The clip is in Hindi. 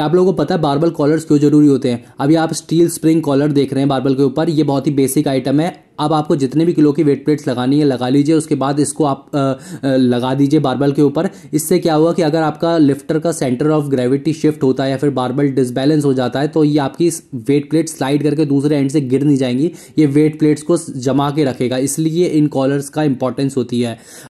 आप लोगों को पता है बार्बल कॉलर्स क्यों जरूरी होते हैं अभी आप स्टील स्प्रिंग कॉलर देख रहे हैं बार्बल के ऊपर ये बहुत ही बेसिक आइटम है अब आपको जितने भी किलो की वेट प्लेट्स लगानी है लगा लीजिए उसके बाद इसको आप आ, आ, लगा दीजिए बारबल के ऊपर इससे क्या हुआ कि अगर आपका लिफ्टर का सेंटर ऑफ ग्रेविटी शिफ्ट होता है या फिर बारबल डिसबैलेंस हो जाता है तो ये आपकी वेट प्लेट स्लाइड करके दूसरे एंड से गिर नहीं जाएंगी ये वेट प्लेट्स को जमा के रखेगा इसलिए इन कॉलर्स का इंपॉर्टेंस होती है